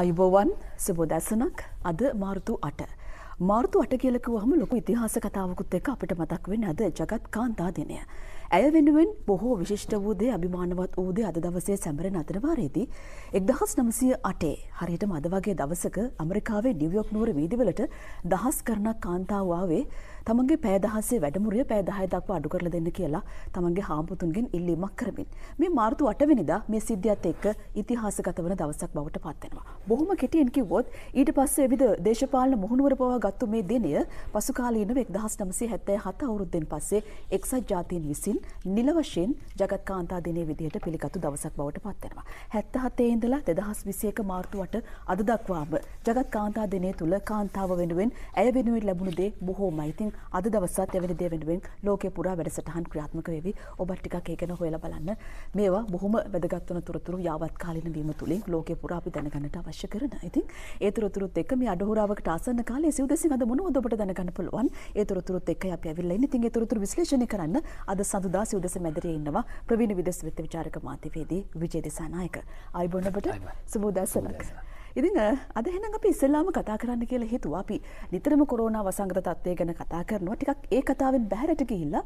අයිබෝවන් සුබෝදැසනක් අද මාර්තු අට. මාර්තු අට කියලකුවහම ලොකු ඉතිහාස කතාවකුත් එක අපට මතක් වෙන අද ජගත් කාන්තා දිනය. ඇය වෙනුවෙන් බොහෝ විශිෂ්ට වූදේ අභිමානවත් වූදේ අද දවසේ සැමරෙන් අතරවාරයේදී. එක්දහස් නමසය අටේ හරියට මද වගේ දවසක අමරිකාවේ නිවියොක් නූර වීදිවලට දහස් කරනක් කාන්තාවාවේ තමන්ගේ පෑදහසේ වැඩමුරිය පෑදාහය දක්වා අඩු කරල දෙන්න කියලා තමන්ගේ හාමුතුන්ගෙන් ඉල්ලීමක් කරමින්. මේ මාර්තු අටවෙනිදා මේ සිද්ධියත් එක්ක ඉතිහාසගත වන දවසක් බවට පත්වෙනවා. බොහොම කෙටියෙන් කිව්වොත් ඊට පස්සේ විද දේශපාලන මුහුණුවර පවා ගත්තු මේ දිනය පසුකාලීනව එක්දහස් නමසේ හැත්තෑ හත අවුරුද්දෙන් පස්සේ එක්සත් ජාතීන් විසින් අතරින් නිල වශයෙන් ජගත් කාන්තා දිනේ විදිහට පිළිගත්තු දවසක් බවට පත් වෙනවා. 77 ඉඳලා 2021 මාර්තු 8 අද දක්වාම ජගත් කාන්තා දිනේ තුල කාන්තාව වෙනුවෙන් ඇය වෙනුවෙන් ලැබුණු දේ බොහෝමයි. ඉතින් අද දවසත් එවැනි දේ වෙනුවෙන් ලෝකේ පුරා වැඩසටහන් ක්‍රියාත්මක වෙවි. ඔබත් ටිකක් ඒක ගැන හොයලා බලන්න. මේවා බොහොම වැදගත් වන තොරතුරු යාවත්කාලින වීම තුලින් ලෝකේ පුරා අපි දැනගන්නට අවශ්‍ය කරන. ඉතින් ඒ තොරතුරුත් එක්ක මේ අඩහොරාවකට ආසන්න කාලේ සිව්දෙසින් අද මොනවද ඔබට දැනගන්න පුළුවන්. ඒ තොරතුරුත් එක්ක අපි ඇවිල්ලා ඉන්නේ. ඉතින් ඒ තොරතුරු විශ්ලේෂණය කරන්න අද සඳ අදදා සුදෙස මැදරේ ඉන්නවා ප්‍රවීණ විදෙස් විත්ත විචාරක මාධ්‍යවේදී විජේ දිසානායක. අයිබෝන් ඔබට සුබ උදෑසනක්. ඉතින් අද එහෙනම් අපි ඉස්සෙල්ලාම කතා කරන්න කියලා හිතුවා. අපි නිතරම කොරෝනා වසංගත තත්ත්වය ගැන කතා කරනවා. ටිකක් ඒ කතාවෙන් බැහැරට ගිහිල්ලා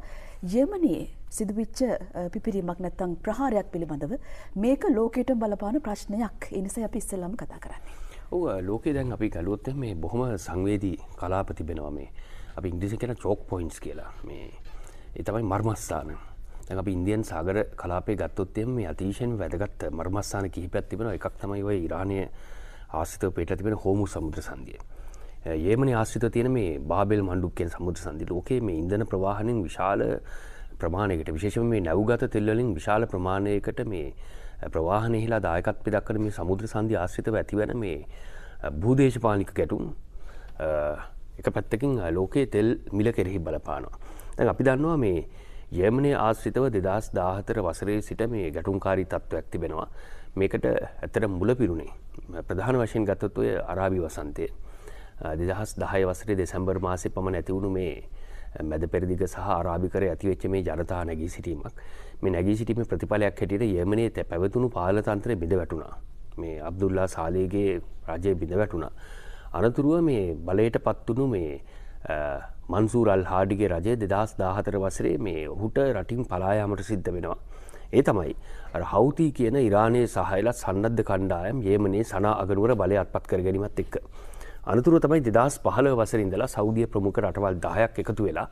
යෙමනයේ සිදුවිච්ච පිපිරීමක් නැත්තම් ප්‍රහාරයක් පිළිබඳව මේක ලෝකයට බලපාන ප්‍රශ්නයක්. ඒ නිසා අපි ඉස්සෙල්ලාම කතා කරන්නේ. ඔව ලෝකේ දැන් අපි ගලුවොත් මේ බොහොම සංවේදී කලාප තිබෙනවා මේ. අපි ඉංග්‍රීසි කියන චෝක් පොයින්ට්ස් කියලා. මේ එතමයි මර්මස්ථාන දැන් අපි ඉන්දියන් සාගර කලාපය ගත්තොත් එහෙම මේ අතිශයින් වැදගත් මර්මස්ථාන කිහිපයක් තිබෙනවා එකක් තමයි ওই ඉරානයේ ආශ්‍රිතව පිටලා තිබෙන හෝමු සමුද්‍ර සංධිය යේමනි ආශ්‍රිතව තියෙන මේ බාබෙල් මණ්ඩුප් කියන සමුද්‍ර සංධිය ලෝකයේ මේ ඉන්ධන ප්‍රවාහණයෙන් විශාල ප්‍රමාණයකට විශේෂම මේ නැව්ගත තෙල්වලින් විශාල ප්‍රමාණයකට මේ ප්‍රවාහනයහිලා දායකත් පිදක්කන මේ සමුද්‍ර සංධි ආශ්‍රිතව ඇතිවන මේ භූදේශපාලික ගැටුම් එක පැත්තකින් ලෝකයේ තෙල් මිල කෙරෙහි බලපානවා. දැන් අපි දන්නවා මේ යමනේ ආශ්‍රිතව දෙදස් දාහතර වසරේ සිට මේ ගැටුම්කාරී තත්ත්වයක් තිබෙනවා. මේකට ඇතර මුල පිරුණේ ප්‍රධාන වශයෙන් ගතත්වය අරාබි වසන්තය. දෙදහස් දහය වසරේ දෙසැම්බර් මාසය පමණ ඇතිවුණු මේ මැද පෙරදිග සහ ආරාභිකර ඇතිවෙච්ච මේ ජනතා නැගී සිටීමක් මේ නැගී සිටීම ප්‍රතිඵලයක් හැටියට යමනේ තැ පැවතුණු පාලතන්ත්‍රය බිඳ වැටුණා මේ අබ්දුල්ලා සාලේගේ රජය බිඳ වැටුණා. අනතුරුව මේ බලයට පත්වුණු මේ මන්සූර් අල් හාඩිගේ රජය දෙදස් දාහතර වසරේ මේ ඔහුට රටින් පලායාමට සිද්ධ වෙනවා. ඒ තමයි හෞති කියන ඉරානයේ සහයලත් සන්නද්ධ කණ්ඩායම් ඒමනේ සනා අගනුවර බලය අත්පත් කර ගැනීමත් එක්ක. අනතුර තමයි දෙදස් පහල වසරින්දලා සෞදිය ප්‍රමුඛ රටවල් දායක් එකතු වෙලා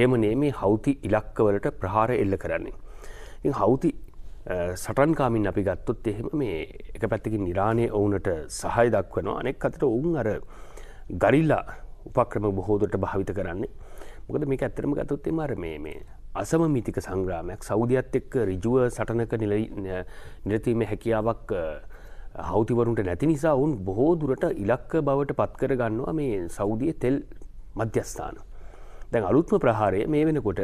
ඒමනේ මේ හෞති ඉලක්කවලට ප්‍රහාර එල්ල කරන්නේ. හෞති සටන්කාමින් අපි ගත්තොත් එහෙම මේ එක පැත්තකින් නිරාණය ඔවුනට සහය දක්වනවා අනෙක් අතට ඔවුන් අර ගරිල්ලා උපක්‍රම බොහෝදුරට භාවිත කරන්නේ මොකද මේ ඇත්තරම ගතොත්තේ මර මේ මේ අසම මිතික සංග්‍රාමයක් සෞධියත් එක්ක රිජුව සටනක නිරතීම හැකියාවක් හෞතිවරුන්ට නැති නිසා ඔවුන් බොහෝ දුරට ඉලක්ක බවට පත්කර ගන්නවා මේ සෞදිය තෙල් මධ්‍යස්ථාන. දැන් අලුත්ම ප්‍රහාරය මේ වෙනකොට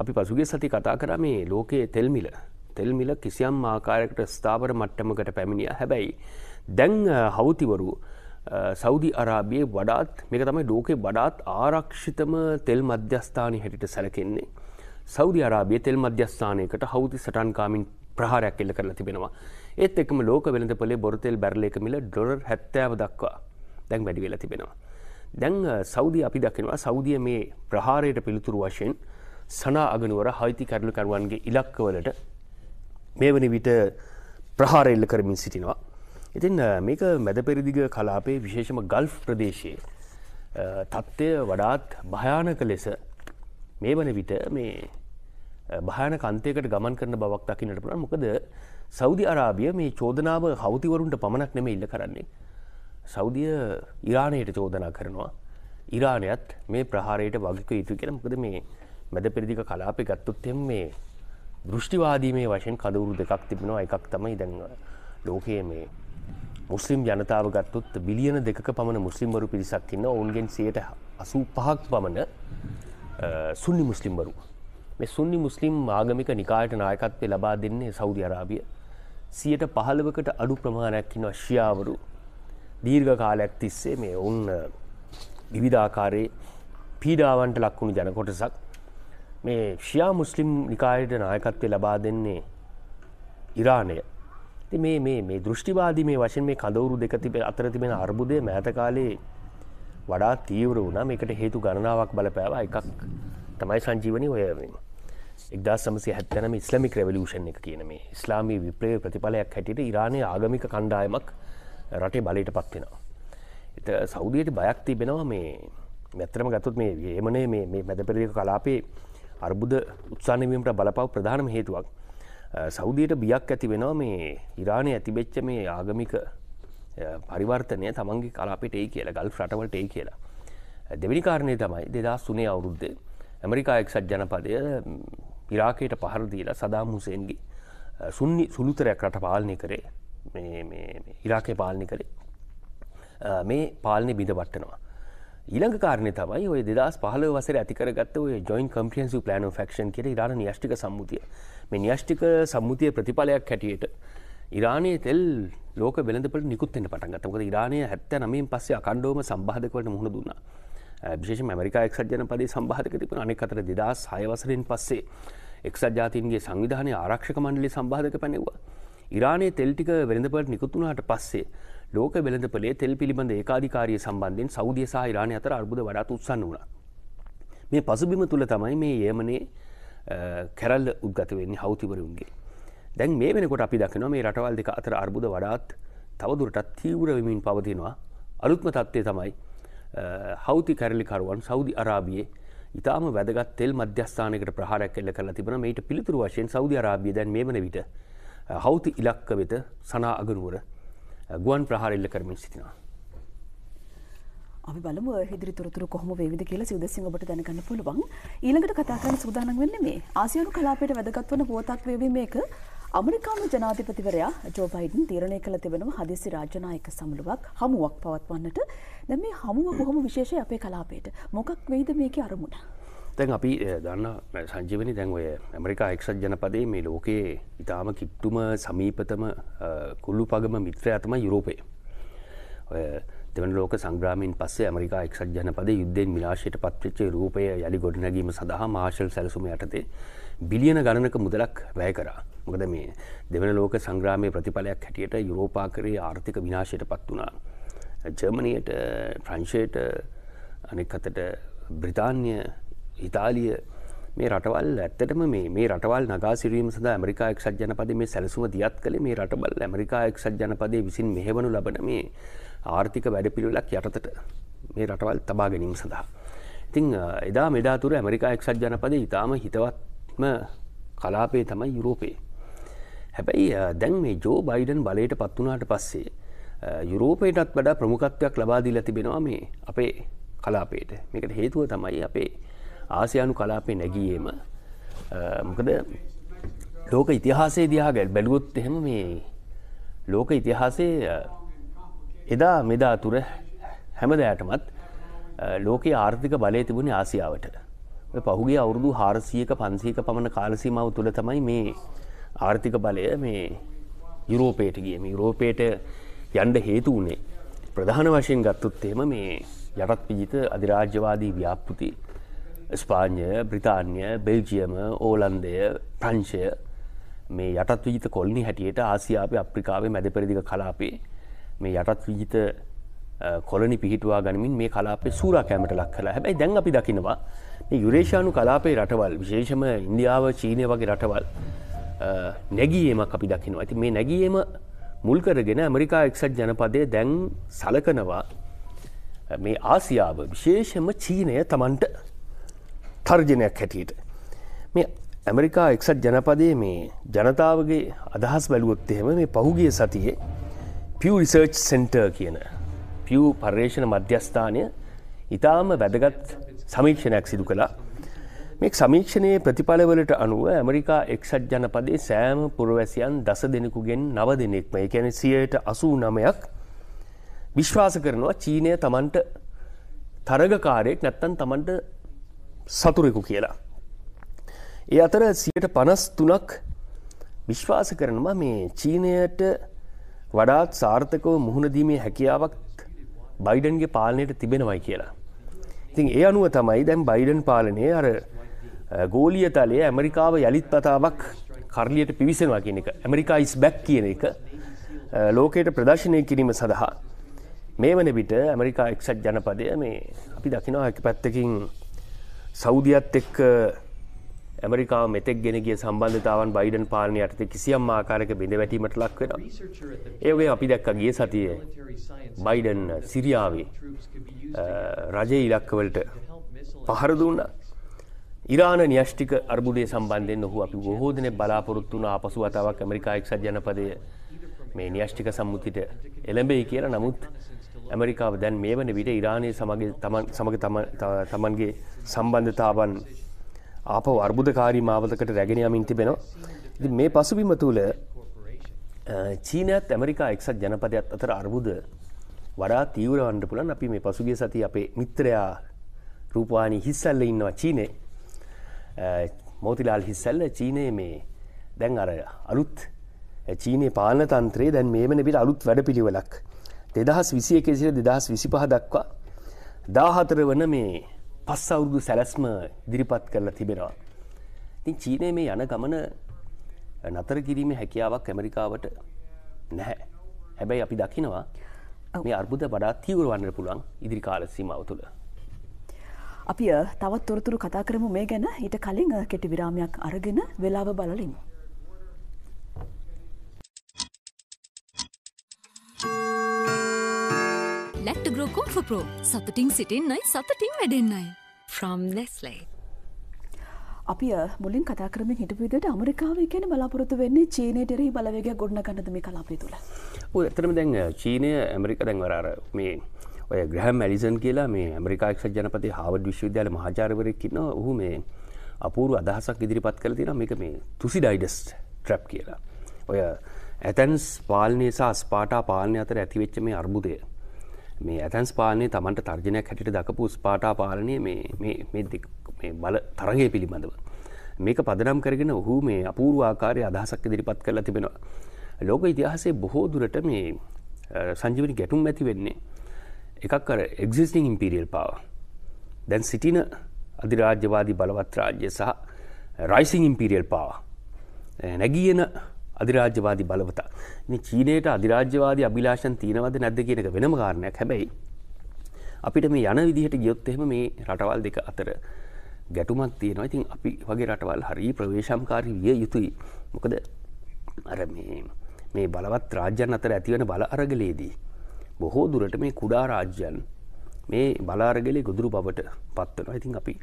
අපි පසුගේ සති කතා කර මේ ලෝකයේ තෙල්මිල තෙල්මිල කිසියම් ආකාරයකට ස්ථාවර මට්ටමකට පැමිණිය හැබැයි දැන් හෞතිවරු සෞදි අරාබියයේ වඩාත් මේක තමයි ලෝකේ වඩාත් ආරක්ෂිතම තෙල් මධ්‍යස්ථානය හැටිට සැලකෙන්නේ. සෞදි අරාබිය තෙල් මධ්‍යස්ථානයකට හෞති සටන්කාමින් ප්‍රහාරයක් එල්ල කරලා තිබෙනවා. ඒත් එකම ලෝක වෙළඳපොලේ බොරතෙල් බැරල එක මිල ඩොලර් හැත්තෑව දක්වා දැන් වැඩි වෙලා තිබෙනවා. දැන් සෞදි අපි දකිනවා සෞදිය මේ ප්‍රහාරයට පිළිතුරු වශයෙන් සනා අගනුවර හයිති කැරලුකරුවන්ගේ ඉලක්කවලට මේ වනි විට ප්‍රහාර එල්ල කරමින් සිටිනවා. ඉතින් මේක මැද පෙරදිග කලාපේ විශේෂම ගල්් ප්‍රදේශයේ තත්ත්වය වඩාත් භයානක ලෙස මේ වන විට මේ භාන කන්තයකට ගමන් කරන බවක් දකිනට පුළන් මොකද සෞදි අරාබිය මේ චෝදනාව හෞතිවරුන්ට පමණක් නෙම ඉල්ල කරන්නේ. සෞදිය ඉරාණයට චෝදනා කරනවා. ඉරාණයත් මේ ප්‍රහාරයට වගක යුතු කියෙන මොකද මේ මැද පෙරදික කලාපය ගත්තුත්තෙම මේ දෘෂ්ටිවාදීමේ වශයෙන් කදවුරු දෙකක් තිබෙනවා එකක් තමයි දැන්ව ලෝකයේ මේ මුස්ලිම් ජනතාව ගත්තොත් බිලියන දෙක පමණ මුස්ලිම්වරු පිරිසක් ඉන්න ඔවුන්ගෙන් සයට අසූ පහක් පමණ සුන්නි මුස්ලිම්වරු. මේ සුන්නි මුස්ලිම් ආගමික නිකායට නායකත්වය ලබා දෙන්නේ සෞදි අරාබිය. සියට පහළවකට අඩු ප්‍රමාණයක් ඉන්න ශ්‍යාවරු දීර්ඝ කාලයක් තිස්සේ මේ ඔවුන් විවිධාකාරයේ පීඩාවන්ට ලක්වුණු ජනකොටසක් මේ ශියා මුස්ලිම් නිකායට නායකත්වය ලබා දෙන්නේ ඉරානය මේ මේ මේ දෘෂ්ටිවාදී මේ වශයෙන් මේ කඳවුරු දෙක තිබ අතර තිබෙන අර්බුදය මෑත කාලේ වඩා තීවර වුණා මේකට හේතු ගණනාවක් බලපෑවා එකක් තමයි සංජීවනී ඔය එක්දා සමසය හැත්තනම ඉස්ලමික් රැවලූෂන් එක කියන මේ ඉස්ලාමී විප්‍රය ප්‍රතිඵලයක් හැටියට ඉරාණය ආගමික කණ්ඩායමක් රටේ බලයට පත්වෙනවා. එත සෞදියට බයක් තිබෙනවා මේ මැත්‍රම ගතුත් මේ ඒමනේ මේ මැදපෙරදික කලාපේ අර්බුද උත්සානවීමට බලපව ප්‍රධානම හේතුවක්. සෞදියට බියක් ඇති වෙනවා මේ ඉරාණය ඇතිබෙච්ච මේ ආගමික පරිවර්තනය තමන්ගේ කලාපට ඒ කියලා ගල් රටවලට ඒ කියලා. දෙවිනි කාරණය තමයි දෙදා සුනේ අවුරුද්ද ඇමරිකා එක්සත් ජනපදය ඉරාකයට පහරදීලා සදාම් හුසේන්ගේ සුන්නි සුළුතරයක් රට පාලනය කරේ ඉරාකය පාලනි කරේ මේ පාලනය බිඳ වට්ටනවා. ඊළඟ කාරණය තමයි ඔය දෙදස් පහල වසර ඇතිකරගත්ත ඔය ජොයින් කම්පියන්සි ප්ලෑන ෆක්ෂන් කෙර ඉරාණ නිියෂ්ටික සම්මුතිය මේ නිියෂ්ටික සම්මුතිය ප්‍රතිඵලයක් හැටියට ඉරානය තෙල් ලෝක බෙලඳපට නිකුත්තෙන්ට පටන්ගත්තමක ඉරානය හැත්ත නමින් පස්සේ අකණ්ඩෝම සම්බාධකට මුහුණ දුන්නා විශේෂ මරිකා එක්සත් ජනපද සම්බාධක තිබන අනෙක් අතර දෙදස් හයවසරෙන් පස්සේ එක්සත් ජාතින්ගේ සංවිධානය ආරක්ෂක මණ්ඩලි සම්බාධක පැනෙවා ඉරානය තෙල්ටික වෙළඳපට නිකුත්තුනාට පස්සේ ලෝක වෙළඳපලේ තෙල් පිළිබඳ ඒකාධිකාරය සම්බන්ධයෙන් සෞදිය සහ ඉරානය අතර අර්බුද වඩාත් උත්සන්න වුණා. මේ පසුබිම තුළ තමයි මේ ඒමනේ කැරල් උද්ගත වෙන්නේ හෞතිවරුන්ගේ. දැන් මේ වෙනකොට අපි දකිනවා මේ රටවල් දෙක අතර අර්බුද වඩාත් තවදුරටත් තීවරවෙමින් පවතිනවා අලුත්ම තත්ත්වය තමයි හෞති කැරලිකරුවන් සෞදි අරාබියේ ඉතාම වැදගත් තෙල් මධ්‍යස්ථානකට ප්‍රහාරයක් එල්ල කරලා තිබෙන මේට පිළිතුරු වශයෙන් සෞදි අරාබිය දැන් මේ වන විට හෞති ඉලක්ක වෙත සනා අගනුවර ගුවන් ප්‍රහාරෙල්ල කරමින් සිටිනවා. අපි බලමු ඉදිරි තොරතුරු කොහොම වේවිද කියලා සිව්දසිංහ ඔබට දැනගන්න පුළුවන්. ඊළඟට කතා කරන්න සූදානම් වෙන්නේ මේ ආසියානු කලාපයට වැදගත් වන පුවතක් වේවි මේක. අමරිකානු ජනාධිපතිවරයා ජෝ බයිඩන් තීරණය කළ තිබෙනවා හදිසි රාජ්‍ය නායක සමුළුවක් හමුවක් පවත්වන්නට. දැන් මේ හමුව බොහොම විශේෂයි අපේ කලාපයට. මොකක් වෙයිද මේකේ අරමුණ? තැන් අපි දන්න සංජිවනි දැන් ඔය ඇමරිකා එක්ෂත් ජනපදේ මේ ලෝකයේ ඉතාම කිට්ටුම සමීපතම කුල්ලු පගම මිත්‍රයතම යුරෝපය ඔය දෙවන ලෝක සංග්‍රාමීන් පස්සේ ඇමරිකා එක්ෂත් ජනපද යුද්ධෙන් විලාශයට පත්වෙච්ච රූපය යළි ගොඩනැගීම සඳහා මාශල් සැලසුම යටතේ බිලියන ගණනක මුදලක් වැය කරා මොකද මේ දෙවන ලෝක සංග්‍රාමය ප්‍රතිඵලයක් හැටියට යුරෝපාකරයේ ආර්ථික විනාශයට පත් වුණා ජර්මණයට ප්‍රංශයට අනෙක් අතට බ්‍රිතාන්්‍ය ඉතාලිය මේ රටවල් ඇත්තටම මේ මේ රටවල් නගාසිරීම සඳ ඇමරිකා එක්ෂත් ජනපද මේ සැලසුම දියත් කළ මේ රටබල් ඇමරිකා එක්ෂත් ජනපදය විසින් මෙහෙවනු ලබන මේ ආර්ථික වැඩපිළිවෙලක් යටතට මේ රටවල් තබා ගැනීම සඳහා. ඉතිං එදා මෙඩාතුර ඇමරිකා එක්ෂත් ජනපද ඉතාම හිතවත්ම කලාපේ තමයි යුරෝපේ. හැබැයි දැන් මේ ජෝ බයිඩන් බලයට පත්වනාට පස්සේ යුරෝපයටත් වඩා ප්‍රමුකත්වයක් ලබාදී ලතිබෙනවා මේ අපේ කලාපේට මේකට හේතුව තමයි අපේ ආසියානු කලාපේ නැගියේම මොකද ලෝක ඉතිහාසේ දිහාගැල් බැලුවොත් එහෙම මේ ලෝක ඉතිහාසේ එදා මෙදා තුර හැමදෑටමත් ලෝක ආර්ථික බලය තිබුණ ආසියාවට පහුගේ අවුරුදු හාරසියක පන්සේක පමණ කාලසීමාව තුළ තමයි මේ ආර්ථික බලය මේ යුරෝපේට ගිය මේ යුරෝපේට යන්ඩ හේතු වනේ ප්‍රධාන වශයෙන් ගත්තුත් එහෙම මේ යටත් පිජිත අධිරාජ්‍යවාදී ව්‍යාපෘති ස්පාඥය බ්‍රිතාන්ය බෙල්ජියම ඕලන්දය ප්‍රංශය මේ යටත් විජිත කොල්නි හැටියට ආසියාපය අප්‍රිකාවේ මැද පෙරදික කලාපේ මේ යටත් විජිත කොලනි පිහිටවා ගනිමින් මේ කලාපේ සූරා කෑමට ලක් කලා හැබැයි දැන් අපි දකිනවා යුරේෂානු කලාපේ රටවල් විශේෂම ඉන්දියාව චීනය වගේ රටවල් නැගීමක් අපි දකිනවා ඇති මේ නැගීම මුල් කරගෙන ඇමරිකා එක්සත් ජනපදය දැන් සලකනවා මේ ආසියාව විශේෂම චීනය තමන්ට තර්ජනයක් හැටියට. මේ ඇමරිකා එක්සත් ජනපදයේ මේ ජනතාවගේ අදහස් බැලුවොත් එහෙම මේ පහුගිය සතියේ පිය රිසර්ච් සෙන්ටර් කියන පියව් පර්යේෂණ මධ්‍යස්ථානය ඉතාම වැදගත් සමීක්ෂණයක් සිදු කළා මේ සමීක්ෂණයේ ප්‍රතිඵලවලට අනුව ඇමරිකා එක්සත් ජනපදේ සෑම පුරවැසියන් දස දෙනෙකුගෙන් නව දෙනෙක්ම එකැන සියයට අසූ නමයක් විශ්වාස කරනවා චීනය තමන්ට තරගකාරයෙක් නැත්තන් තමන්ට සතුරෙකු කියලා. ඒ අතර සියට පනස් තුනක් විශ්වාස කරනවා මේ චීනයට වඩාත් සාර්ථකව මුහුණදීමේ හැකියාවක් බයිඩන්ගේ පාලනයට තිබෙනවයි කියලා. ඉතින් ඒ අනුව තමයි දැම් බයිඩන් පාලනය අර ගෝලිය තලය ඇමරිකාව යළිත් පතාවක් කරලියට පිවිසෙනවා කියන එක ඇමරිකායිස් බැක් කියන එක ලෝකයට ප්‍රදර්ශනය කිරීම සඳහා මේ වන විට ඇමරිකා එක්ෂත් ජනපදය මේ අපි දකිනවා හැකි පැත්තකින් සෞදියත් එක්ක ඇමරිකාව මෙතෙක් ගෙනගේ සම්බන්ධතාවන් බයිඩන් පාලනය යටත කිසියම් ආකාරක බිඳ වැටීමට ලක්වෙන. ඒගේ අපි දැක්කගේ සතිය බයිඩන් සිරියාවේ රජ ඉලක්කවලට පහරදුන්න ඉරාණ න්‍යෂ්ටික අර්බුදය සම්බන්ධයෙන් ඔහු අපි බොහෝදන බලාපොරොත්තුන අපසු වතාවක් ඇමරිකායික් සජනපදය මේ න්‍යෂ්ටික සම්මුතිට එළඹෙයි කියලා නමුත් ඇමරිකාව දැන් මේ වන විට ඉරාණය සමඟ තමන්ගේ සම්බන්ධතාවන් අප වර්බුධකාරී මාවතකට රැගෙනයමින් තිබෙනවා මේ පසුබිම තුළ චීනයත් ඇමරිකා එක්සත් ජනපදයක් අතර අර්බුද වඩා තීවරවන්ඩ පුලන් අපි මේ පසුගේ සති අපේ මිත්‍රයා රූපවානි හිස්සල්ල ඉන්නවා චීනය මෝතිලාල් හිස්සල්ල චීනය මේ දැන් අර අලුත් චීනය පාලතන්ත්‍රයේ දැන් මේ වන පිට අලුත් වැඩ පිළිවෙලක් දෙදහස් විසිය කෙසිර දෙදහස් විසි පහ දක්වා දාහතර වන මේ පස් අවුරුදු සැලැස්ම ඉදිරිපත් කරලා තිබෙනවා. තින් චීනය මේ යන ගමන නතර කිරීම හැකියාවක් ඇමරිකාවට නැහැ. හැබැයි අපි දකිනවා මේ අර්බුද වඩා තීවර වන්න පුළුවන් ඉදිරි කාලසීමාව තුළ. අපි තවත් තොරතුරු කතා කරමු මේ ගැන ඊට කලින් කෙටි විරාමයක් අරගෙන වෙලාව බලලින්. Thank you. ලැක්ටග්‍රෝ කෝෆ ප්‍රෝ සතටින් සිටින්නයි සතටින් වැඩෙන්න්නයි. From Nestle. අපි මුලින් කතා කරමින් හිටපු විදිහට ඇමරිකාවේ කියන්නේ බලාපොරොත්තු වෙන්නේ චීනයට එරෙහි බලවේගයක් ගොඩනගන්නද මේ කලාපය තුළ? ඔව් ඇත්තටම දැන් චීනය ඇමරිකා දැන් වර අර මේ ඔය ග්‍රහම් ඇලිසන් කියලා මේ ඇමරිකා එක්සත් ජනපති හාවර්ඩ් විශ්වවිද්‍යාලේ මහාචාර්යවරයෙක් ඉන්නවා. ඔහු මේ අපූර්ව අදහසක් ඉදිරිපත් කරලා තියෙනවා මේක මේ තුසිඩයිඩස් ට්‍රැප් කියලා. ඔය ඇතැන්ස් පාලනය සහ ස්පාටා පාලනය අතර ඇතිවෙච්ච මේ අර්බුදය මේ ඇතැන්ස් පාලනය තමන්ට තර්ජනයක් හැටිට දකපු ස්පාටා පාලනය බල තරගේ පිළිබඳව. මේක පදනම් කරගෙන ඔහු මේ අපූර්ව ආකාරය අදහසක් දිරිපත් කරලා තිබෙනවා. ලෝක ඉතිහාසේ බොහෝ දුරට මේ සංජීවනි ගැටුම් ඇති වෙන්නේ එකක් කර එක්සිිස්ටිං ඉම්පිරියල් පාව. දැන් සිටින අධිරාජ්‍යවාදී බලවත් රාජ්‍ය සහ රයිසිං ඉම්පිරියල් පාව. නැගියන අධිරාජ්‍යවාදී බලවතා. ඉතින් චීනයට අධිරාජ්‍යවාදී අභිලාෂන් තියෙනවද නැද්ද කියන එක වෙනම කාරණයක්. හැබැයි අපිට මේ යන විදිහට ගියොත් එහෙම මේ රටවල් දෙක අතර ගැටුමක් තියෙනවා. ඉතින් අපි වගේ රටවල් හරිය ප්‍රවේශම්කාරී විය යුතුයි. මොකද අර මේ මේ බලවත් රාජ්‍යයන් අතර ඇතිවන බල අරගලයේදී බොහෝ දුරට මේ කුඩා රාජ්‍යයන් මේ බල අරගලයේ ගොදුරු බවට පත් වෙනවා. ඉතින් අපි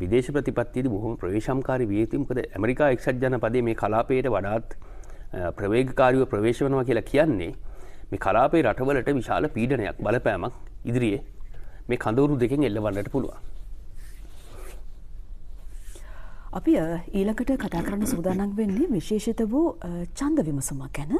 විදේශ ප්‍රතිපත්තියේදී බොහොම ප්‍රවේශම්කාරී විය යුතුයි. මොකද ඇමරිකා එක්සත් ජනපදයේ මේ කලාපයට වඩාත් ප්‍රවේගකාරව ප්‍රවේශ වනවා කියලා කියන්නේ මේ කලාපේ රටවලට විශාල පීඩනයක් බලපෑමක් ඉදිරියේ මේ කඳවුරු දෙකෙන් එල්ලවන්නට පුළුවන්. අපි ඊළකට කතා කරන්න සූදානම් වෙන්නේ විශේෂිත වූ ඡන්ද විමසුමක් ගැන.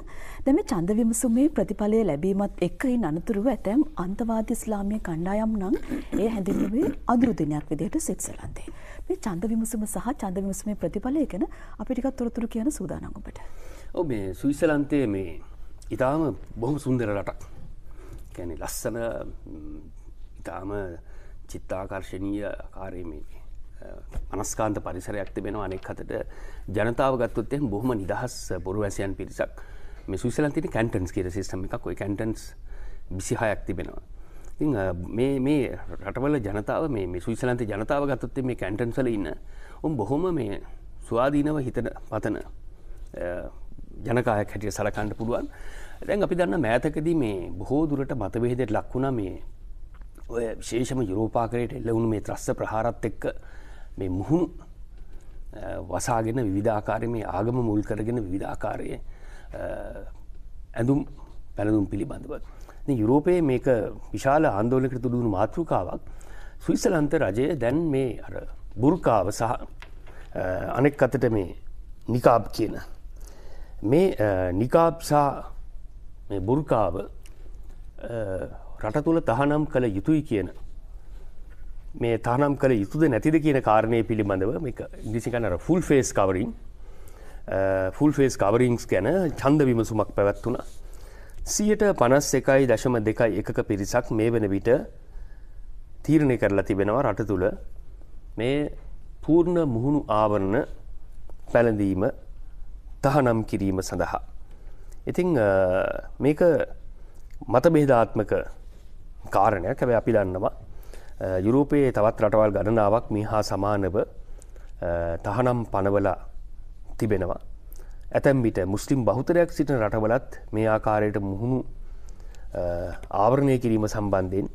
දැන් මේ ඡන්ද විමසුමේ ප්‍රතිඵලය ලැබීමත් එක්කින් අනතුරුව ඇතැම් අන්තවාදී ඉස්ලාමීය කණ්ඩායම් නම් ඒ හැඳින්වුවේ අඳුරු දිනයක් විදිහට සිත්සලන්තේ. මේ ඡන්ද විමසුම සහ ඡන්ද විමසුමේ ප්‍රතිඵලය ගැන අපි ටිකක් තොරතුරු කියන සූදානම් ඔබට. ඔ මේ සුවිස්සලන්තය මේ ඉතාම බොහොම සුන්දර රටක් කැනෙ ලස්සන ඉතාම චිත්තාකර්ශණීය කාරයමේ මනස්කාන්ත පරිසරයක් තිබෙනවා අනෙක් අතට ජනතාව ගත්තොත් එම බොහොම නිදහස් බොරු වැසියන් පිරිසක් මේ සුවිසලන්තින කැන්ටන්ස් කියර සිස්ටම එකක් ඔයි කැන්ටන්ස් විසිහයක් තිබෙනවා ඉතිං මේ මේ රටවල ජනතාව මේ සුවිසලන්ත ජනතාව ගත්තොත් මේ කැන්ටන්සල ඉන්න උන් බොහොම මේ ස්වාධීනව හිතන පතන ජනකායක් හැටිය සලකණ්ඩ පුළුවන් දැන් අපි දන්න මෑතකදී මේ බොහෝ දුරට මතවේදයට ලක්වුණ මේ ඔය ශේෂම යුරෝපාකරයට එල්ලවුණු මේ ත්‍රස්ස ප්‍රහාරත් එක්ක මේ මුහුණු වසාගෙන විධාකාරය මේ ආගම මුල් කරගෙන විධාකාරය ඇඳුම් පැළඳුම් පිළිබඳව. යුරෝපයේ මේක විශාල ආන්දෝලකට තුළුණු මාතෘකාවක් සුවිස්සලන්ත රජය දැන් මේ බුර්කාව සහ අනෙක් අතට මේ නිකාබ් කියන මේ නිකාප්සා බුර්කාව රට තුළ තහනම් කළ යුතුයි කියන මේ තහනම් කළ යුතුද නැතිද කියන කාරණය පිළිබඳව ඉදිසිකනර full face covering full face coverings ගැන චන්ද විමසුමක් පැවැත්වුණ. සියට පනස් එකයි දශම දෙකයි එකක පිරිසක් මේ වන විට තීරණය කරලා තිබෙනවා රට තුළ මේ පූර්ණ මුහුණු ආවරණ පැළඳීම තහනම් කිරීම සඳහා. ඉතිං මේක මතබේධාත්මක කාරණයක් හැබැ අපි දන්නවා යුරෝපයේ තවත් රටවල් ගණනාවක් මේ හා සමානව තහනම් පනවලා තිබෙනවා. ඇතැම්බිට මුස්ලිම් බෞතරයක් සිටන රටවලත් මේ ආකාරයට මුහුණු ආවරණය කිරීම සම්බන්ධයෙන්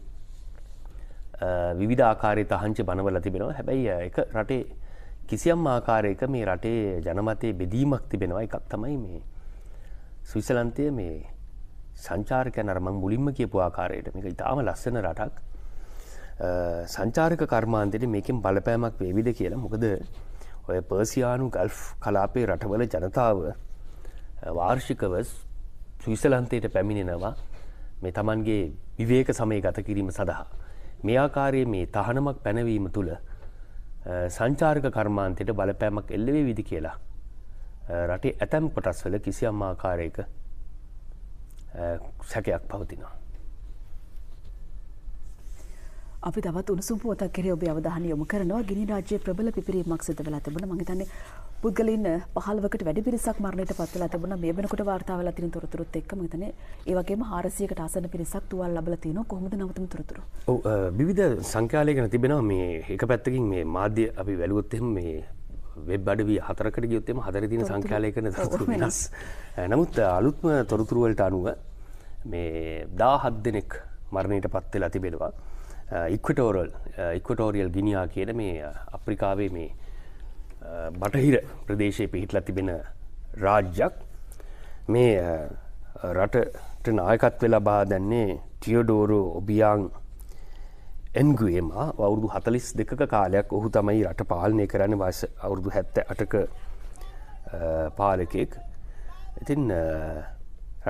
විවිධ ආකාරය තහංචි බනවල තිබෙනවා හැබැයි එක රටේ කිසියම් ආකාරයක මේ රටේ ජනමතයේ බෙදීමක් තිබෙනවා එකක් තමයි මේ සවිසලන්තය මේ සංචාර්කය නරමං මුලින්ම කියපු ආකාරයට මේක ඉතාම ලස්සන රටක් සංචාර්ක කර්මාන්තයට මේකින් බලපෑමක් වේවිද කියලා මොකද ඔය පර්සියානු ගල්් කලාපේ රටවල ජනතාව වාර්ෂිකව සවිසලන්තයට පැමිණෙනවා මේ තමන්ගේ විවේක සමය ගත කිරීම සඳහා මේ ආකාරයේ මේ තහනමක් පැනවීම තුළ සංචාර්ක කර්මාන්තයට බලපෑමක් එල්ලවේ විදි කියලා. රටේ ඇතැම් කොටස් වල කිසියම් ආකාරයක සැකයක් පවතිනවා. අපි තවත් උණුසුම් පුවතක් කෙරේ ඔබේ අවධානය යොමු කරනවා ගිනි රාජ්‍යයේ ප්‍රබල පිපිරීමක් සිදු වෙලා තිබුණා මම හිතන්නේ පුද්ගලින් පහලවකට වැඩි පිරිසක් මරණයට පත්වලා තිබුණා මේ වෙනකොට වාර්තා වෙලා තියෙන තොරතුරුත් එක්ක මම හිතන්නේ ඒ වගේම 400කට ආසන්න පිරිසක් තුවාල ලැබලා තිනු කොහොමද නවතම තොරතුරු ඔව් විවිධ සංඛ්‍යාලය ගැන තිබෙනවා මේ එක පැත්තකින් මේ මාධ්‍ය අපි වැළුවොත් එහෙම මේ වෙබ් අඩවී හතරකට ගියොත් එහෙම හතර දින සංඛ්‍යාලය කරන තොරතුරු වෙනස් නමුත් අලුත්ම තොරතුරු වලට අනුව මේ 17 දෙනෙක් මරණයට පත් වෙලා තිබෙනවා ඉක්වටෝරල් ඉක්වටෝරියල් ගිනියා කියන මේ අප්‍රිකාවේ මේ බටහිර ප්‍රදේශය පිහිටලා තිබෙන රාජ්‍යයක් මේ රටට නායකත් වෙලා බා දැන්නේ ටියඩෝරු ඔබියන් එන්ගුවේම අවුරුදු හතලිස් දෙක කාලයක් ඔහු තමයි රට පාලනය කරන්න වස අවුරුදු හැත්ත අටක පාලකෙක් ඉතින්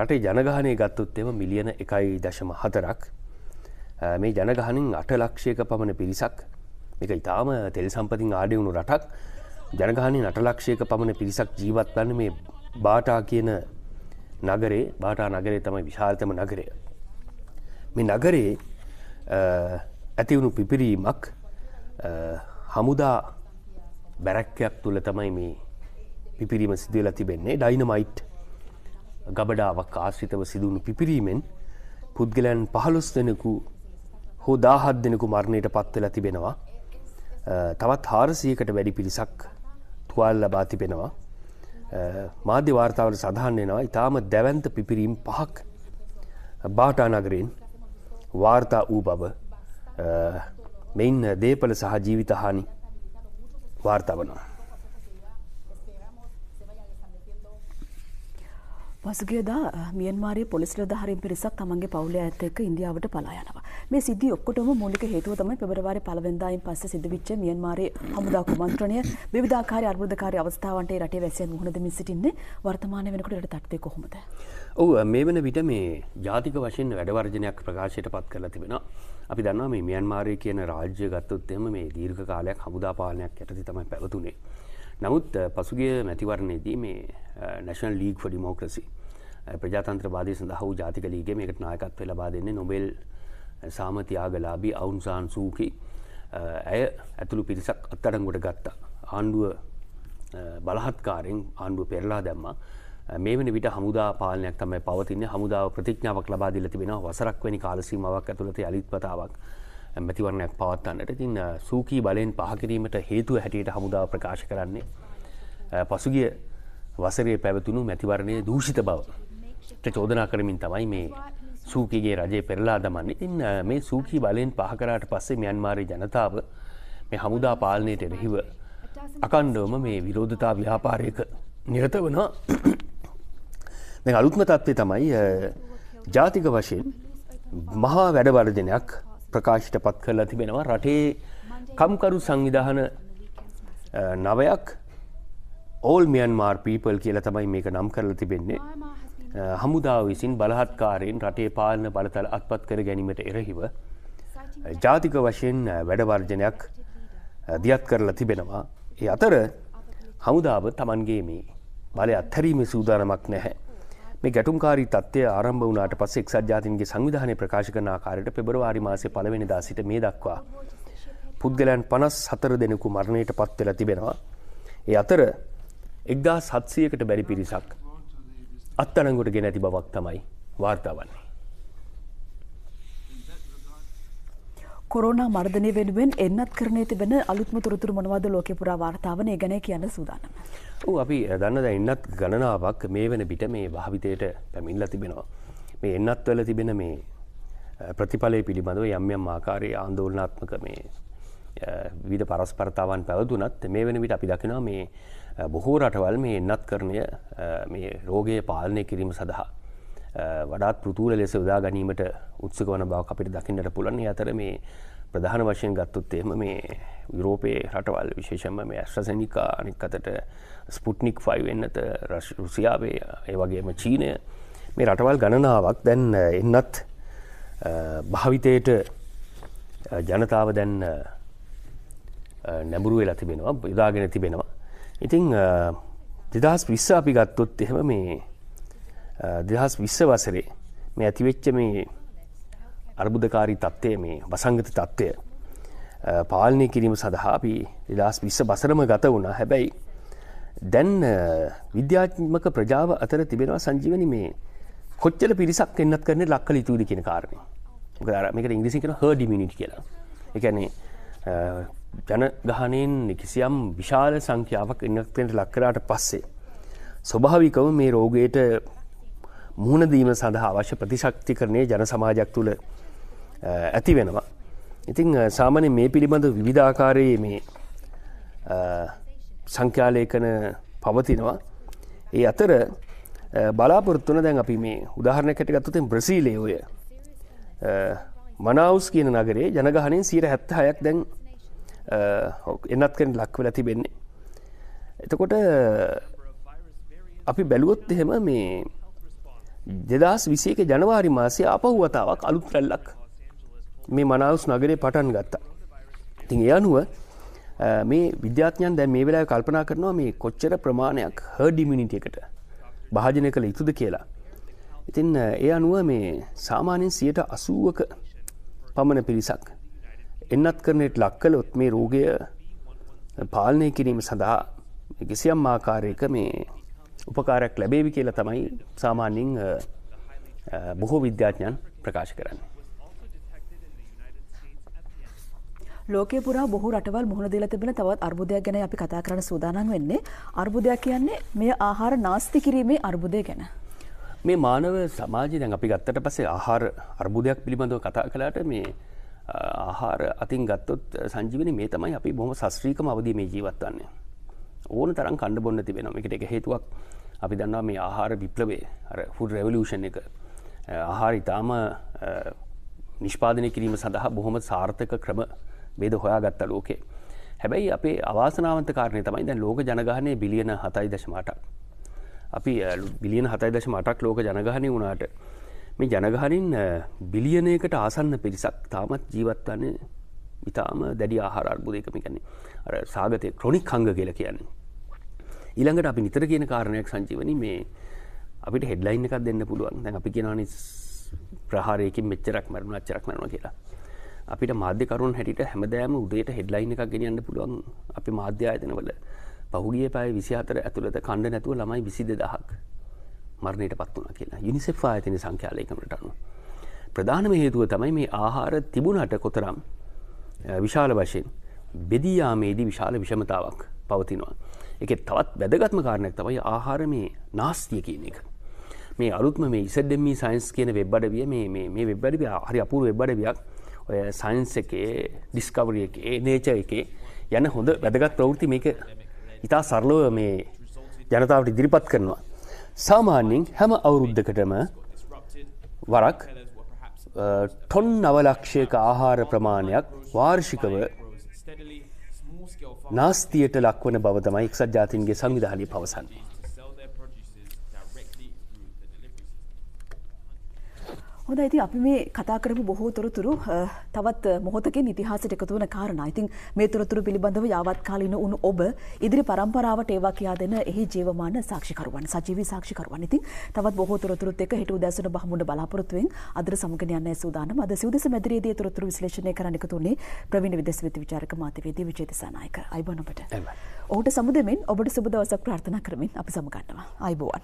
රටේ ජනගහනය ගත්තුත් එම මිලියන එකයි දශම හතරක් මේ ජනගහනින් අට ලක්ෂයක පමණ පිරිසක් එක ඉතාම තෙල් සම්පතින් ආඩයවුණු රටක් ජනගහනි නටලක්ෂයක පමණ පිරිසක් ජීවත්වන්න මේ බාටා කියන නගරේ බාටා නගරේ තමයි විශාල්තම නගරය. මේ නගරේ ඇතිවුණු පිපිරීමක් හමුදා බැරැක්කයක් තුළ තමයි මේ පිපිරීම සිදුවලා තිබෙන්නේ ඩයිනමයිට් ගබඩාවක් ආශ්‍රිතව සිදුවුණු පිපිරීමෙන් පුද්ගලයන් පහළොස් දෙනෙකු හෝ දාහත් දෙනෙකු මරණයට පත්වෙලා තිබෙනවා තවත් හාරසියකට වැඩි පිරිසක් තුවාල් ලබා තිබෙනවා. මාධ්‍ය වාර්තාවට සඳහන් වෙනවා ඉතාම දැවන්ත පිපිරීම් පහක් බාටා නගරෙන් වාර්තා වූ බව මෙයින් දේපල සහ ජීවිතහානි වාර්තා වනවා. පසුගියදා මියන්මාරයේ පොලිස් නිලධාරීන් පිරිසක් තමන්ගේ පවුලේ ඇත් එක්ක ඉන්දියාවට පලා යනවා. මේ සිද්ධිය ඔක්කොටම මූලික හේතුව තමයි පෙබරවාරි පළවෙනිදායින් පස්සේ සිදු වෙච්ච මියන්මාරයේ හමුදා කුමන්ත්‍රණය විවිධාකාරී අර්බුදකාරී අවස්ථාවන්ට රටේ වැසියන් මුහුණ දෙමින් සිටින්නේ වර්තමාන වෙනකොට රට තත්ත්වය කොහොමද? ඔව් මේ වෙන විට මේ ජාතික වශයෙන් වැඩවර්ජනයක් ප්‍රකාශයට පත් කරලා තිබෙනවා. අපි දන්නවා මේ මියන්මාරය කියන රාජ්‍ය ගත්තොත් එම මේ දීර්ඝ කාලයක් හමුදා පාලනයක් යටතේ තමයි පැවතුනේ. නමුත් පසුගිය මැතිවරණයේදී මේ National League for Democracy ප්‍රජාතන්ත්‍රවාදී සඳහා වූ ජාතික ලීගය මේකට නායකත්වය ලබා දෙන්නේ නොබෙල් සාමතියාගලාබී අවුන්සාන් සූකි ඇය ඇතුළු පිරිසක් අත්තරංගොට ගත්තා ආණ්ඩුව බලහත්කාරෙන් ආණ්ඩුව පෙරලා දැම්ම මේ වනි විට හමුදා පාලනයක් තමයි පවතින හමුදාව ප්‍රතිඥාවක් ලබාදිල තිබෙන වසරක් වැනි කාලසීමාවක් ඇතුළත අලිත්පතාවක් මැතිවරණයක් පවත්වන්නට ඉතින් සූකී බලයෙන් පහකිරීමට හේතුව හැටියට හමුදාව ප්‍රකාශ කරන්නේ පසුගිය වසරේ පැවතුණු මැතිවරණය දූෂිත බව චෝදනා කරමින් තමයි මේ සූකගේ රජය පෙරලා දමන්න ඉන් මේ සූකී බලයෙන් පහකරාට පස්සේ මියන්මාරය ජනතාව මේ හමුදා පාලනයට එරහිව අකණ්ඩෝම මේ විරෝධතා ව්‍යාපාරයක නිරත වනා මේ අලුත්ම තත්ත්වය තමයි ජාතික වශයෙන් මහා වැඩවර්ධනයක් ප්‍රකාශිට පත් කරලා තිබෙනවා රටේ කම්කරු සංවිධාන නවයක් ඕල් මියන්මාර් පීපල් කියලා තමයි මේක නම් කරලා තිබෙන්නේ හමුදා uh, විසින් බලහත්කාරයෙන් රටේ පාලන බලතල අත්පත් කර ගැනීමට එරහිව uh, ජාතික වශයෙන් uh, වැඩවර්ජනයක් දියත් කරලා තිබෙනවා. ඒ අතර හමුදාව තමන්ගේ මේ බලය අත්හැරීම සූදානමක් නැහැ. මේ ගැටුම්කාරී තත්ත්වය ආරම්භ වුණට පස් එක්සත් ජාතින්ගේ සංවිධානය ප්‍රකාශ කරන ආකාරයට පෙබරවාරි මාසේ පළවෙනිදා සිට මේ දක්වා. පුද්ගලයන් පනස් හතර දෙනෙකු මරණයට පත්වෙලා තිබෙනවා. ඒ අතර එක්දා සත්සියකට බැරි පිරිසක් අත්තරංගුට ගෙන ඇති බවක් තමයි වාර්තාවන්නේ. කොරෝනා මර්ධනය වෙනුවෙන් එන්නත් කරනය තිබෙන අලුත්ම තුරතුර මොනවද ලෝක පුරා වාර්තාවනය ගැන කියන්න සූදානම. ඌ අපි දන්නද එන්නත් ගණනාවක් මේ වෙන පිට මේ භාවිතයට පැමිල්ල තිබෙනවා. මේ එන්නත් වල තිබෙන මේ ප්‍රතිඵලය පිළිබඳව යම් යම් ආකාරයේ ආන්දෝලනාත්මක මේ විධ පරස්පරතාවන් පැවදුනත් මේ වෙන විට අපි දකිනා මේ බොහෝ රටවල් මේ එන්නත් කරණය මේ රෝගය පාලනය කිරීම සඳහා. වඩාත් පෘතුූල ලෙස විදා ගැනීමට උත්සක වන බව අපිට දකින්නට පුළන්නේ අතර මේ ප්‍රධාන වශයෙන් ගත්තොත්තේම මේ යුරෝපයේ රටවල් විශේෂම මේ ඇශ්‍රසනිකා අනික් අතට ස්පුට්නික් ෆයි වෙන්නත රුසියාවේ ඒ වගේම චීනය මේ රටවල් ගණනාවක් දැන් එන්නත් භාවිතයට ජනතාව දැන් නැඹුරු වෙලා තිබෙනවා යොදාගෙන තිබෙනවා. ඉතිං දෙදහස් විස්ස අපි ගත්තොත් එහෙම මේ දෙදහස් විස්ස වසරේ මේ ඇතිවෙච්ච මේ අර්බුදකාරී තත්ත්වය මේ වසංගත තත්ත්වය පාලනය කිරීම සඳහා අපි දෙදහස් විස්ස බසරම ගත වුණා හැබැයි දැන් විද්‍යාත්මක ප්‍රජාව අතර තිබෙනවා සංජීවනි මේ කොච්චල පිරිසක් එන්නත් කරන ලක්කල යුතුද කියෙන කාරණය ගර මේක ඉංග්‍රසි කන හඩ මිනිට් කියලා එකනේ ජනගහනයෙන් කිසියම් විශාල සංඛ්‍යාවක් ඉන්නක්තෙන්ට ලක්කරාට පස්සේ. ස්වභාවිකව මේ රෝගයට මුහුණදීම සඳහා අවශ්‍ය ප්‍රතිශක්ති කරණය ජන සමාජක් තුළ ඇති වෙනවා. ඉතිං සාමනය මේ පිළිබඳ විවිධාකාරයේ මේ සංඛ්‍යාලේකන පවතිනවා. ඒ අතර බලාපොරත්තුන දැන් අපි මේ උදාහරණකට ගත්තුතින් බ්‍රසීලය ඔය මනවස් කියන නගරේ ජනගහනින් සීර හැත්ත හයක් දැන් එන්නත් කෙන ලක් වෙලා තිබෙන්නේ. එතකොට අපි බැලුවොත් එහෙම මේ දෙදස් විසේක ජනවාරි මාසය අපහුවතාවක් අලුත් රැල්ලක් මේ මනාවස් නගරේ පටන් ගත්තා. ඉතින් ඒ අනුව මේ විද්‍යාඥන් දැ මේ වෙලා කල්පනා කරනවා මේ කොච්චර ප්‍රමාණයක් හඩිමිනිට එකට භාජනය කළ යුතුද කියලා. ඉතින් ඒ අනුව මේ සාමාන්‍යෙන් සියට අසුවක පමණ පිරිසක් එන්නත් කරනයට ලක්කලොත් මේ රෝගය පාලනය කිරීම සඳහා කිසියම් ආකාරයක මේ උපකාරයක් ලැබේවි කියලා තමයි සාමාන්‍යින් බොහෝ විද්‍යාඥන් ප්‍රකාශ කරන්න. ලෝක පුර බොහ රටවල් මුහුණ දෙල තිබෙන තවත් අර්බුදයක් ගැන අපි කතා කරන සූදානන් වෙන්නේ අර්බුදයක් කියන්නේ මේ ආහාර නාස්ති කිරීමේ අර්බුදය ගැන. මේ මානව සමාජ දැන් අපි ගත්තට පසේ ආහාර අර්බුදයක් පිළිබඳව කතා කලාට මේ ආහාර අතින් ගත්තොත් සංජීවනි මේ තමයි අපි බොහොම සස්ත්‍රීකම අවදී මේ ජීවත් වන්නේ. ඕන තරම් කන්න බොන්න තිබෙනවා. මේකට එක හේතුවක් අපි දන්නවා මේ ආහාර විප්ලවය අර ෆුඩ් රෙවොලියුෂන් එක ආහාර ඊටාම නිෂ්පාදනය කිරීම සඳහා බොහොම සාර්ථක ක්‍රම වේද හොයාගත්ත ලෝකේ. හැබැයි අපේ අවාසනාවන්ත කාරණය තමයි දැන් ලෝක ජනගහනය බිලියන 7.8ක්. අපි බිලියන 7.8ක් ලෝක ජනගහනය වුණාට මේ ජනගහනින් බිලියනයකට ආසන්න පිරිසක් තාමත් ජීවත්වන්නේ ඉතාම දැඩි ආහාර අර්බුදයකම කියන්නේ අර සාගතය ක්‍රොනික් හංග කියලා කියන්නේ. ඊළඟට අපි නිතර කියන කාරණයක් සංජීවනි මේ අපිට හෙඩ්ලයින් එකක් දෙන්න පුළුවන් දැන් අපි කියනවානි ප්‍රහාරයකින් මෙච්චරක් මැරුණ අච්චරක් මැරුණ කියලා. අපිට මාධ්‍යකරුවන් හැටියට හැමදාම උදේට හෙඩ්ලයින් එකක් ගෙනියන්න පුළුවන් අපි මාධ්‍ය ආයතනවල. පහුගිය පැය 24 ඇතුළත කණ්ඩ නැතුව ළමයි 22000ක් මරණයට පත් වුණ කියලා යුනිසෙෆ් ආයතන සංඛ්‍යාලයකමට අනු. ප්‍රධානම හේතුව තමයි මේ ආහාර තිබුණට කොතරම් විශාල වශයෙන් බෙදීයාමේදී විශාල විෂමතාවක් පවතිනවා. එක තවත් වැදගත්ම කාරණයක් තමයි ආහාර මේ නාස්තිය කියන එක. මේ අලුත්ම මේ ඉසඩමි සයින්ස් e කියන වෙබ්බඩවිය මේ වෙබ්බඩිය හරි අපුරු වෙබ්බඩවයක් ඔය සයින්ස් එකේ ඩිස්කවරිය එකේ නේච එකේ යන හොඳ වැදගත් ප්‍රවෘති මේක ඉතා සරලව මේ ජනතාවට ඉදිරිපත් කරනවා සාමාන්‍යෙන් හැම අවුරුද්ධකටම වරක් uh, uh, ටොන් නවලක්ෂයක ආහාර ප්‍රමාණයක් වාර්ෂිකව නාස්තියට ලක්වන බවතමයි එක්සත් ජාතින්ගේ සංවිධානය පවසන්නේ. හොඳ ඇති අපි මේ කතා කරපු බොහෝ තොරතුරු තවත් මොහොතකින් ඉතිහාසට එකතු වන කාරණා ඉතින් මේ තොරතුරු පිළිබඳව යාවත් කාලින උණු ඔබ ඉදිරි පරම්පරාවට ඒවා කියා දෙන එහි ජීවමාන සාක්ෂිකරුවන් සජීවී සාක්ෂිකරුවන් ඉතින් තවත් බොහෝ තොරතුරුත් එක්ක හෙට උදෑසන බහමුණ බලාපොරොත්තුවෙන් අදට සමග යන්නයි සූදානම් අද සිව් දෙස මැදිරියේදී තොරතුරු විශ්ලේෂණය කරන්න එකතු වුණේ ප්‍රවීණ විදේශ වෙත විචාරක මාධ්‍යවේදී විජේතසනායක අයිබෝන් ඔබට ඔහුට සමුදෙමින් ඔබට සුබ දවසක් ප්‍රාර්ථනා කරමින් අපි සමගන්නවා අයිබෝන්